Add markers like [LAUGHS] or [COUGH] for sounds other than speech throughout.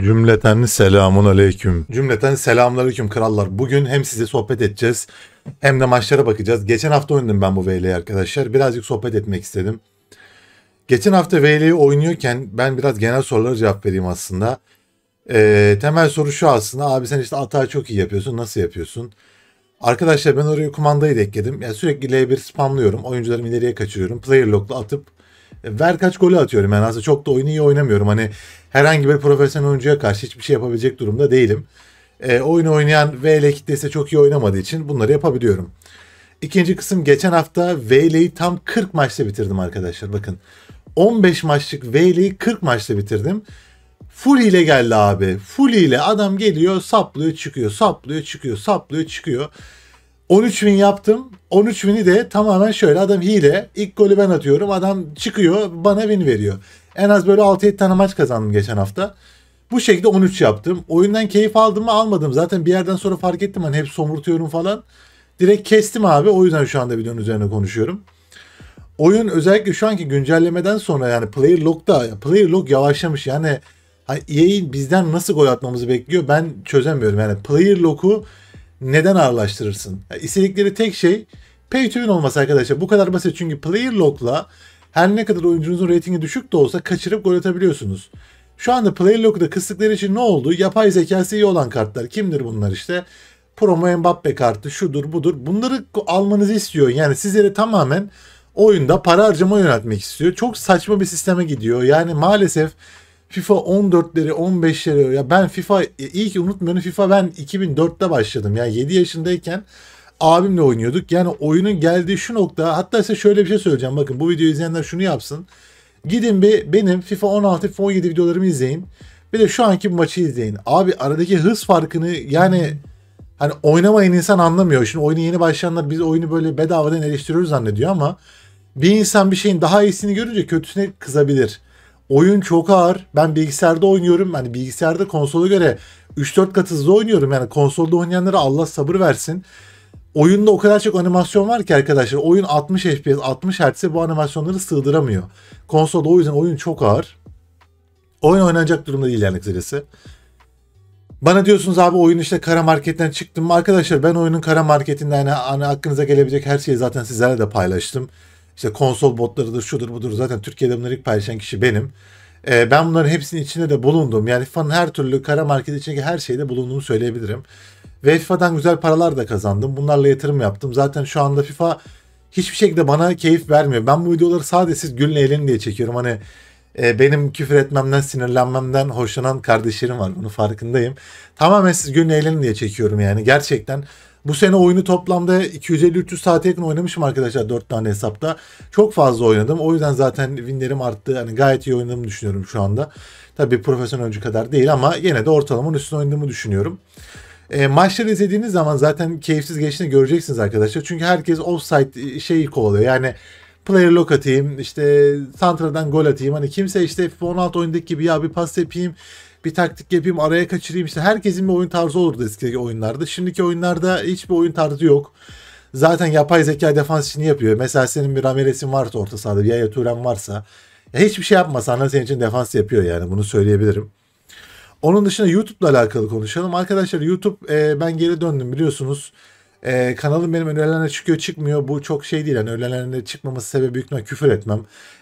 Cümleten selamun aleyküm. Cümleten selamun aleyküm krallar. Bugün hem size sohbet edeceğiz hem de maçlara bakacağız. Geçen hafta oynadım ben bu VL'yi e arkadaşlar. Birazcık sohbet etmek istedim. Geçen hafta VL'yi e oynuyorken ben biraz genel sorulara cevap vereyim aslında. Ee, temel soru şu aslında. Abi sen işte atağı çok iyi yapıyorsun. Nasıl yapıyorsun? Arkadaşlar ben oraya kumandayı da ekledim. Yani sürekli L1 spamlıyorum. Oyuncularımı ileriye kaçırıyorum. Player lock'la atıp e, ver kaç golü atıyorum. Yani aslında çok da oyunu iyi oynamıyorum. Hani herhangi bir profesyonel oyuncuya karşı hiçbir şey yapabilecek durumda değilim. E, oyunu oynayan VL kitlesi çok iyi oynamadığı için bunları yapabiliyorum. İkinci kısım geçen hafta VL'yi tam 40 maçta bitirdim arkadaşlar. Bakın 15 maçlık VL'yi 40 maçta bitirdim. Full ile geldi abi. Full ile adam geliyor saplıyor çıkıyor saplıyor çıkıyor saplıyor çıkıyor. 13 bin yaptım. 13 bini de tamamen şöyle adam hile. İlk golü ben atıyorum. Adam çıkıyor bana win veriyor. En az böyle 6-7 tane maç kazandım geçen hafta. Bu şekilde 13 yaptım. Oyundan keyif aldım mı almadım. Zaten bir yerden sonra fark ettim hani hep somurtuyorum falan. Direkt kestim abi. O yüzden şu anda videonun üzerine konuşuyorum. Oyun özellikle şu anki güncellemeden sonra yani player lock da, player lock yavaşlamış. Yani EA'in bizden nasıl gol atmamızı bekliyor ben çözemiyorum. Yani player lock'u neden ağırlaştırırsın? Yani istedikleri tek şey pay to win olması arkadaşlar. Bu kadar basit çünkü player lock'la her ne kadar oyuncunuzun reytingi düşük de olsa kaçırıp gol atabiliyorsunuz. Şu anda player lock'da kıstıkları için ne oldu? Yapay zekası iyi olan kartlar. Kimdir bunlar işte? Promo Mbappe kartı şudur budur. Bunları almanızı istiyor. Yani sizleri tamamen oyunda para harcama yönetmek istiyor. Çok saçma bir sisteme gidiyor. Yani maalesef FIFA 14'leri 15'leri ya ben FIFA e, iyi ki unutmuyorum FIFA ben 2004'te başladım ya 7 yaşındayken abimle oynuyorduk. Yani oyunun geldiği şu nokta hatta size şöyle bir şey söyleyeceğim bakın bu videoyu izleyenler şunu yapsın. Gidin bir benim FIFA 16 FIFA 17 videolarımı izleyin. Bir de şu anki maçı izleyin. Abi aradaki hız farkını yani hani oynamayan insan anlamıyor. Şimdi oyunu yeni başlayanlar biz oyunu böyle bedavadan eleştiriyoruz zannediyor ama bir insan bir şeyin daha iyisini görünce kötüsüne kızabilir oyun çok ağır. Ben bilgisayarda oynuyorum. Hani bilgisayarda konsola göre 3-4 kat hızlı oynuyorum. Yani konsolda oynayanlara Allah sabır versin. Oyunda o kadar çok animasyon var ki arkadaşlar. Oyun 60 FPS, 60 Hz'e bu animasyonları sığdıramıyor. Konsolda o yüzden oyun çok ağır. Oyun oynanacak durumda değil yani kısacası. Bana diyorsunuz abi oyun işte kara marketten çıktım mı? Arkadaşlar ben oyunun kara marketinden hani, hani aklınıza gelebilecek her şeyi zaten sizlerle de paylaştım. İşte konsol botlarıdır, şudur budur. Zaten Türkiye'de bunları ilk paylaşan kişi benim. E, ben bunların hepsinin içinde de bulundum. Yani FIFA'nın her türlü kara market içindeki her şeyde bulunduğumu söyleyebilirim. Ve FIFA'dan güzel paralar da kazandım. Bunlarla yatırım yaptım. Zaten şu anda FIFA hiçbir şekilde bana keyif vermiyor. Ben bu videoları sadece siz gülün eğlenin diye çekiyorum. Hani e, benim küfür etmemden, sinirlenmemden hoşlanan kardeşlerim var. Bunu farkındayım. Tamamen siz gülün eğlenin diye çekiyorum yani. Gerçekten bu sene oyunu toplamda 250-300 saate yakın oynamışım arkadaşlar 4 tane hesapta. Çok fazla oynadım. O yüzden zaten winlerim arttı. Hani gayet iyi oynadığımı düşünüyorum şu anda. Tabii profesyonel oyuncu kadar değil ama yine de ortalamanın üstüne oynadığımı düşünüyorum. E, maçları izlediğiniz zaman zaten keyifsiz geçtiğini göreceksiniz arkadaşlar. Çünkü herkes offside şeyi kovalıyor. Yani player lock atayım, işte santradan gol atayım. Hani kimse işte F16 oyundaki gibi ya bir pas yapayım, bir taktik yapayım araya kaçırayım işte herkesin bir oyun tarzı olurdu eski oyunlarda. Şimdiki oyunlarda hiçbir oyun tarzı yok. Zaten yapay zeka defans işini yapıyor. Mesela senin bir Ramirez'in varsa orta sahada bir Yaya Turan varsa ya hiçbir şey yapmasan da senin için defans yapıyor yani bunu söyleyebilirim. Onun dışında YouTube'la alakalı konuşalım. Arkadaşlar YouTube e, ben geri döndüm biliyorsunuz e, kanalım benim önerilerine çıkıyor çıkmıyor. Bu çok şey değil. Yani önerilerine çıkmaması sebebi büyük ihtimal küfür etmem.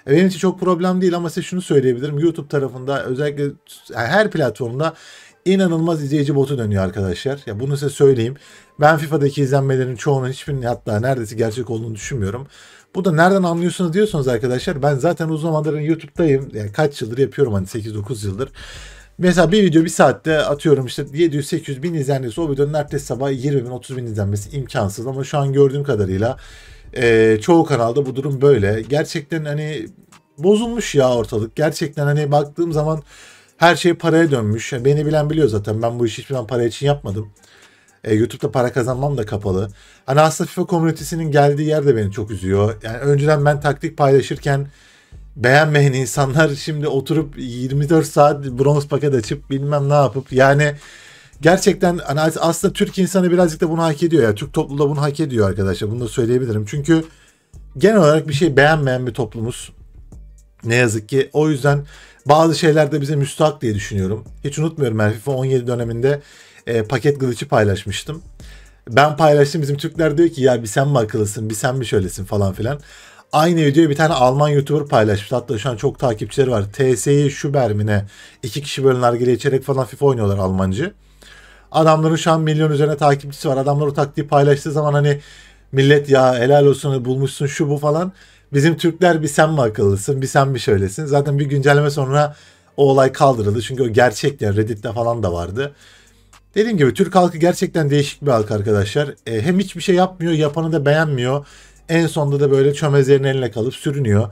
E, benim için çok problem değil ama size şunu söyleyebilirim. YouTube tarafında özellikle yani her platformda inanılmaz izleyici botu dönüyor arkadaşlar. Ya bunu size söyleyeyim. Ben FIFA'daki izlenmelerin çoğunun hiçbirinin hatta neredeyse gerçek olduğunu düşünmüyorum. Bu da nereden anlıyorsunuz diyorsunuz arkadaşlar. Ben zaten uzun zamandır YouTube'dayım. Yani kaç yıldır yapıyorum hani 8-9 yıldır. Mesela bir video bir saatte atıyorum işte 700-800 bin izlendiyse o videonun ertesi sabah 20 bin 30 bin izlenmesi imkansız ama şu an gördüğüm kadarıyla e, çoğu kanalda bu durum böyle. Gerçekten hani bozulmuş ya ortalık. Gerçekten hani baktığım zaman her şey paraya dönmüş. Beni bilen biliyor zaten ben bu işi hiçbir zaman para için yapmadım. E, YouTube'da para kazanmam da kapalı. Hani aslında FIFA komünitesinin geldiği yer de beni çok üzüyor. Yani önceden ben taktik paylaşırken beğenmeyen insanlar şimdi oturup 24 saat bronz paket açıp bilmem ne yapıp yani gerçekten hani aslında Türk insanı birazcık da bunu hak ediyor ya. Türk toplumu da bunu hak ediyor arkadaşlar. Bunu da söyleyebilirim. Çünkü genel olarak bir şey beğenmeyen bir toplumuz. Ne yazık ki. O yüzden bazı şeyler de bize müstahak diye düşünüyorum. Hiç unutmuyorum ben FIFA 17 döneminde e, paket glitch'i paylaşmıştım. Ben paylaştım bizim Türkler diyor ki ya bir sen mi akıllısın bir sen mi şöylesin falan filan. Aynı videoyu bir tane Alman YouTuber paylaşmış. Hatta şu an çok takipçileri var. TS'yi şu iki kişi böyle nargile içerek falan FIFA oynuyorlar Almancı. Adamların şu an milyon üzerine takipçisi var. Adamlar o taktiği paylaştığı zaman hani millet ya helal olsun bulmuşsun şu bu falan. Bizim Türkler bir sen mi akıllısın bir sen mi şöylesin. Zaten bir güncelleme sonra o olay kaldırıldı. Çünkü o gerçekten Reddit'te falan da vardı. Dediğim gibi Türk halkı gerçekten değişik bir halk arkadaşlar. E, hem hiçbir şey yapmıyor, yapanı da beğenmiyor. En sonda da böyle çömezlerin eline kalıp sürünüyor.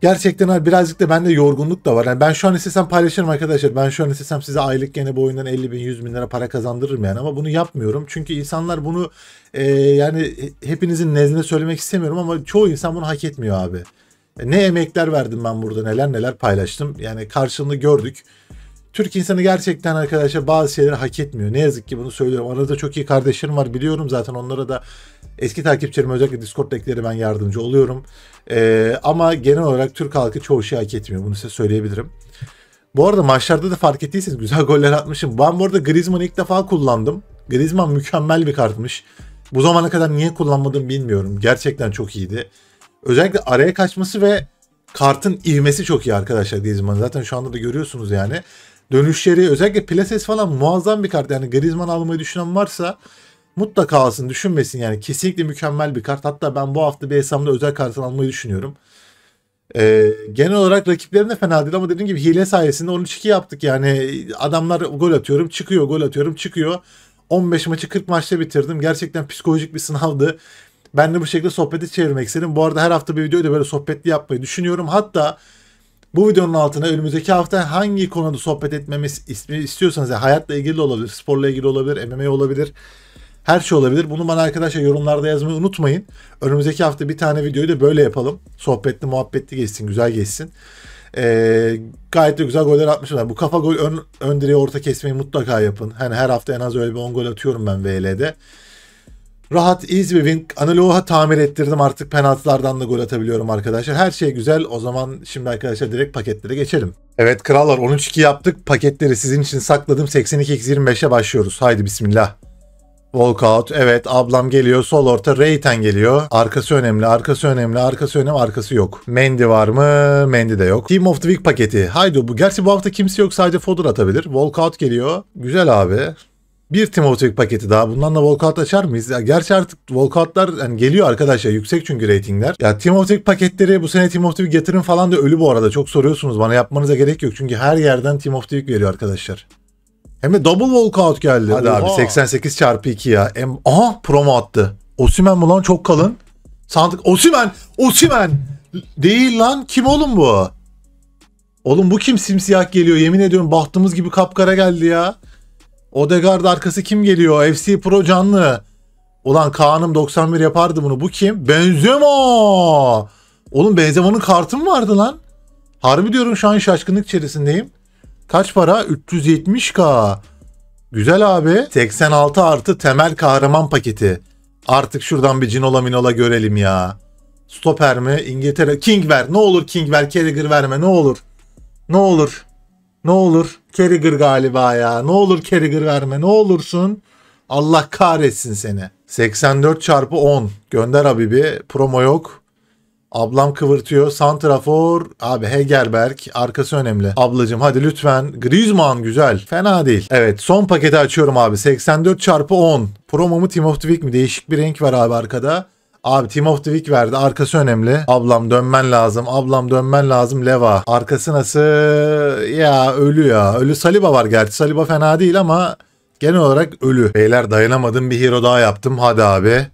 Gerçekten abi birazcık da bende yorgunluk da var. Yani ben şu an istesem paylaşırım arkadaşlar. Ben şu an istesem size aylık gene bu oyundan 50 bin 100 bin lira para kazandırırım yani. Ama bunu yapmıyorum. Çünkü insanlar bunu e, yani hepinizin nezdine söylemek istemiyorum ama çoğu insan bunu hak etmiyor abi. E, ne emekler verdim ben burada neler neler paylaştım. Yani karşılığını gördük. Türk insanı gerçekten arkadaşlar bazı şeyleri hak etmiyor. Ne yazık ki bunu söylüyorum. Arada çok iyi kardeşlerim var biliyorum zaten onlara da eski takipçilerim özellikle Discord ekleri ben yardımcı oluyorum. Ee, ama genel olarak Türk halkı çoğu şey hak etmiyor. Bunu size söyleyebilirim. Bu arada maçlarda da fark ettiyseniz güzel [LAUGHS] goller atmışım. Ben bu arada Griezmann'ı ilk defa kullandım. Griezmann mükemmel bir kartmış. Bu zamana kadar niye kullanmadım bilmiyorum. Gerçekten çok iyiydi. Özellikle araya kaçması ve kartın ivmesi çok iyi arkadaşlar Griezmann. Zaten şu anda da görüyorsunuz yani dönüşleri özellikle Plases falan muazzam bir kart. Yani Griezmann almayı düşünen varsa mutlaka alsın düşünmesin yani. Kesinlikle mükemmel bir kart. Hatta ben bu hafta bir hesabımda özel kartını almayı düşünüyorum. Ee, genel olarak rakiplerim de fena değil ama dediğim gibi hile sayesinde 13-2 yaptık yani adamlar gol atıyorum çıkıyor gol atıyorum çıkıyor 15 maçı 40 maçta bitirdim gerçekten psikolojik bir sınavdı ben de bu şekilde sohbeti çevirmek istedim bu arada her hafta bir videoyu da böyle sohbetli yapmayı düşünüyorum hatta bu videonun altına önümüzdeki hafta hangi konuda sohbet etmemiz istiyorsanız yani hayatla ilgili olabilir, sporla ilgili olabilir, MMA olabilir. Her şey olabilir. Bunu bana arkadaşlar yorumlarda yazmayı unutmayın. Önümüzdeki hafta bir tane videoyu da böyle yapalım. Sohbetli muhabbetli geçsin, güzel geçsin. Ee, gayet de güzel goller atmışlar. Bu kafa gol ön, ön direği orta kesmeyi mutlaka yapın. Hani her hafta en az öyle bir 10 gol atıyorum ben VL'de rahat, easy bir win. Analoğu'ha tamir ettirdim. Artık penaltılardan da gol atabiliyorum arkadaşlar. Her şey güzel. O zaman şimdi arkadaşlar direkt paketlere geçelim. Evet krallar 13-2 yaptık. Paketleri sizin için sakladım. 82-25'e başlıyoruz. Haydi bismillah. Walkout. Evet ablam geliyor. Sol orta. rayten geliyor. Arkası önemli. Arkası önemli. Arkası önemli. Arkası yok. Mendy var mı? Mendy de yok. Team of the Week paketi. Haydi bu. Gerçi bu hafta kimse yok. Sadece Fodor atabilir. Walkout geliyor. Güzel abi. Bir Timothy paketi daha. Bundan da walkout açar mıyız? Ya gerçi artık walkoutlar hani geliyor arkadaşlar. Yüksek çünkü reytingler. Ya Timothy paketleri bu sene Timothy getirin falan da ölü bu arada. Çok soruyorsunuz bana. Yapmanıza gerek yok. Çünkü her yerden Timothy veriyor arkadaşlar. Hem de double walkout geldi. Hadi Oha. abi 88 çarpı 2 ya. Em Aha promo attı. Osimen mi lan çok kalın. Sandık Osimen. Osimen. Değil lan kim oğlum bu? Oğlum bu kim simsiyah geliyor yemin ediyorum bahtımız gibi kapkara geldi ya. Odegaard arkası kim geliyor? FC Pro canlı. Ulan Kaan'ım 91 yapardı bunu. Bu kim? Benzema. Oğlum Benzema'nın kartı mı vardı lan? Harbi diyorum şu an şaşkınlık içerisindeyim. Kaç para? 370k. Güzel abi. 86 artı temel kahraman paketi. Artık şuradan bir Cinola Minola görelim ya. Stoper mi? İngiltere. King ver. Ne olur King ver. Carragher verme. Ne olur. Ne olur. Ne olur Carragher galiba ya. Ne olur Carragher verme. Ne olursun. Allah kahretsin seni. 84 çarpı 10. Gönder Habibi. Promo yok. Ablam kıvırtıyor. Santrafor. Abi Hegerberg. Arkası önemli. Ablacım hadi lütfen. Griezmann güzel. Fena değil. Evet son paketi açıyorum abi. 84 çarpı 10. Promo mu Team of the Week mi? Değişik bir renk var abi arkada. Abi Team of the Week verdi. Arkası önemli. Ablam dönmen lazım. Ablam dönmen lazım. Leva. Arkası nasıl? Ya ölü ya. Ölü Saliba var gerçi. Saliba fena değil ama genel olarak ölü. Beyler dayanamadım bir hero daha yaptım. Hadi abi.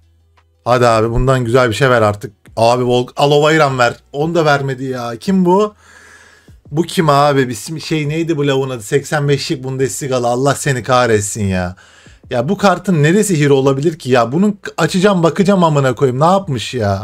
Hadi abi bundan güzel bir şey ver artık. Abi Volk Alovayran ver. Onu da vermedi ya. Kim bu? Bu kim abi? Bismi şey neydi bu lavun adı? 85'lik Bundesliga'lı. Allah seni kahretsin ya. Ya bu kartın neresi hero olabilir ki ya? Bunun açacağım bakacağım amına koyayım. Ne yapmış ya?